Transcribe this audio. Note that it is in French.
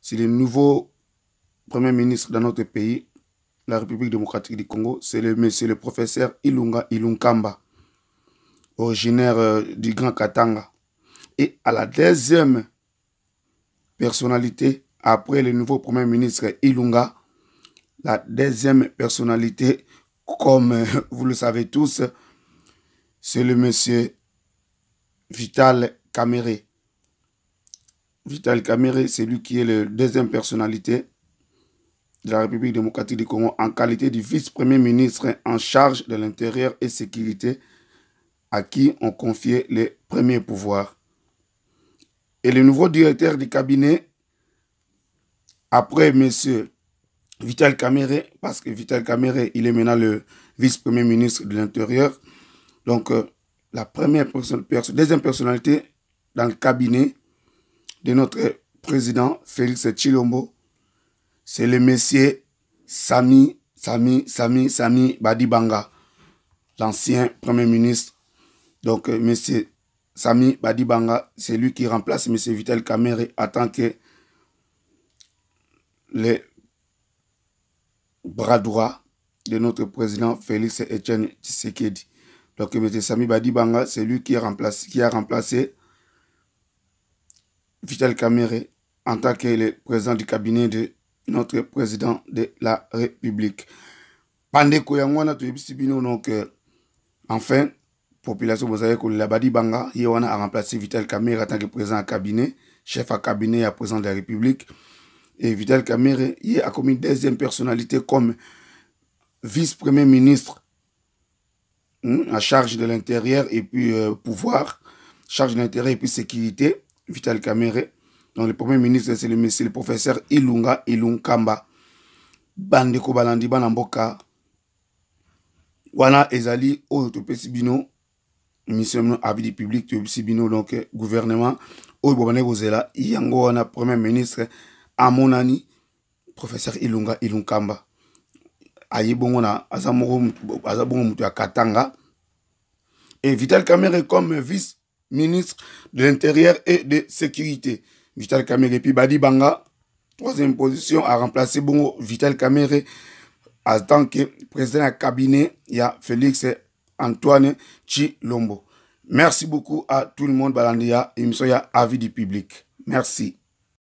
c'est le nouveau Premier ministre dans notre pays, la République démocratique du Congo, c'est le, monsieur, le professeur Ilunga Ilunkamba, originaire euh, du Grand Katanga. Et à la deuxième personnalité, après le nouveau Premier ministre Ilunga, la deuxième personnalité, comme euh, vous le savez tous, c'est le monsieur Vital Kamere. Vital Kamere, c'est lui qui est le deuxième personnalité de la République démocratique du Congo en qualité du vice-premier ministre en charge de l'intérieur et sécurité à qui on confiait les premiers pouvoirs. Et le nouveau directeur du cabinet, après M. Vital Kamere, parce que Vital Kamere, il est maintenant le vice-premier ministre de l'Intérieur. Donc, euh, la première personne, deuxième personnalité dans le cabinet, de notre président Félix Chilombo, c'est le messier Sami, Sami, Sami, Sami Badibanga, l'ancien Premier ministre. Donc, euh, monsieur Sami Badibanga, c'est lui qui remplace monsieur Vital Kamere en tant que le bras droit de notre président Félix Etienne Tshisekedi. Donc, M. Sami Badibanga, c'est lui qui, qui a remplacé Vital Kamere en tant que le président du cabinet de notre président de la République. que nous bino donc euh, enfin population de ou banga yewana a remplacé Vital Kamere en tant que président du cabinet, chef du cabinet et président de la République et Vital Kamere a commis une deuxième personnalité comme vice-premier ministre à hmm, charge de l'intérieur et puis euh, pouvoir, charge de l'intérieur et puis sécurité Vital Kamere. Donc le premier ministre, c'est le, le professeur Ilunga Ilunkamba. Bande Kobalandi Banamboka. Wana Ezali, Oyotope Sibino. Mission Abidi Public, Tope Sibino, donc gouvernement. Oyo Bobane Gozela, Yango, wana premier ministre, Amonani, professeur Ilunga Ilunkamba. aye bongo na aza moko aza bongo moto ya katanga et vital camere comme vice ministre de l'Intérieur et de Sécurité. Vital Kamere Badi Banga, troisième position, a remplacé Bongo Vital Kamere en tant que président du cabinet, il y a Félix Antoine Chilombo. Merci beaucoup à tout le monde, Balandia, et il me avis du public. Merci.